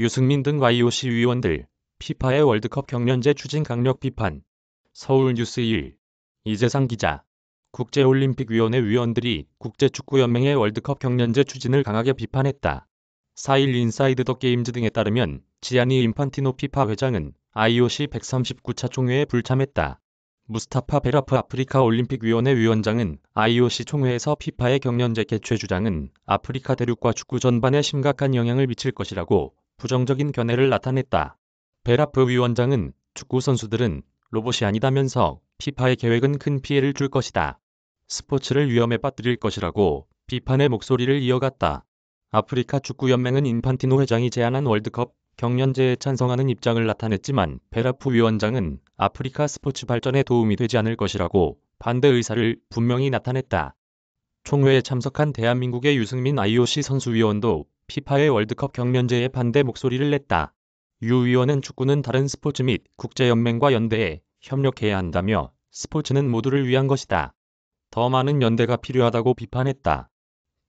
유승민 등 YOC 위원들, 피파의 월드컵 경련제 추진 강력 비판. 서울 뉴스 1. 이재상 기자. 국제올림픽위원회 위원들이 국제축구연맹의 월드컵 경련제 추진을 강하게 비판했다. 4일 인사이드 더 게임즈 등에 따르면 지아니 임판티노 피파 회장은 IOC 139차 총회에 불참했다. 무스타파 베라프 아프리카 올림픽위원회 위원장은 IOC 총회에서 피파의 경련제 개최 주장은 아프리카 대륙과 축구 전반에 심각한 영향을 미칠 것이라고 부정적인 견해를 나타냈다. 베라프 위원장은 축구 선수들은 로봇이 아니다면서 피파의 계획은 큰 피해를 줄 것이다. 스포츠를 위험에 빠뜨릴 것이라고 비판의 목소리를 이어갔다. 아프리카 축구연맹은 인판티노 회장이 제안한 월드컵 경연제에 찬성하는 입장을 나타냈지만 베라프 위원장은 아프리카 스포츠 발전에 도움이 되지 않을 것이라고 반대 의사를 분명히 나타냈다. 총회에 참석한 대한민국의 유승민 IOC 선수위원도 피파의 월드컵 경면제에 반대 목소리를 냈다. 유 의원은 축구는 다른 스포츠 및 국제연맹과 연대에 협력해야 한다며 스포츠는 모두를 위한 것이다. 더 많은 연대가 필요하다고 비판했다.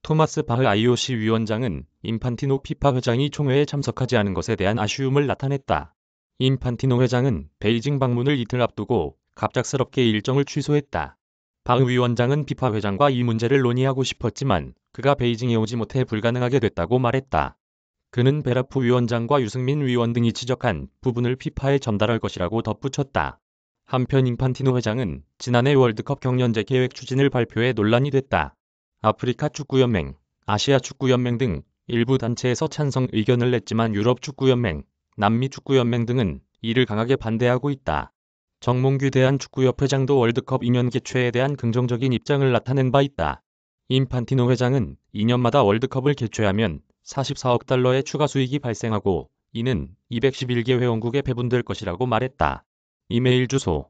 토마스 바흐 IOC 위원장은 임판티노 피파 회장이 총회에 참석하지 않은 것에 대한 아쉬움을 나타냈다. 임판티노 회장은 베이징 방문을 이틀 앞두고 갑작스럽게 일정을 취소했다. 박 위원장은 비파 회장과 이 문제를 논의하고 싶었지만 그가 베이징에 오지 못해 불가능하게 됐다고 말했다. 그는 베라프 위원장과 유승민 위원 등이 지적한 부분을 피파에 전달할 것이라고 덧붙였다. 한편 임판티노 회장은 지난해 월드컵 경연제 계획 추진을 발표해 논란이 됐다. 아프리카 축구연맹, 아시아 축구연맹 등 일부 단체에서 찬성 의견을 냈지만 유럽 축구연맹, 남미 축구연맹 등은 이를 강하게 반대하고 있다. 정몽규 대한축구협 회장도 월드컵 2년 개최에 대한 긍정적인 입장을 나타낸 바 있다. 임판티노 회장은 2년마다 월드컵을 개최하면 44억 달러의 추가 수익이 발생하고 이는 211개 회원국에 배분될 것이라고 말했다. 이메일 주소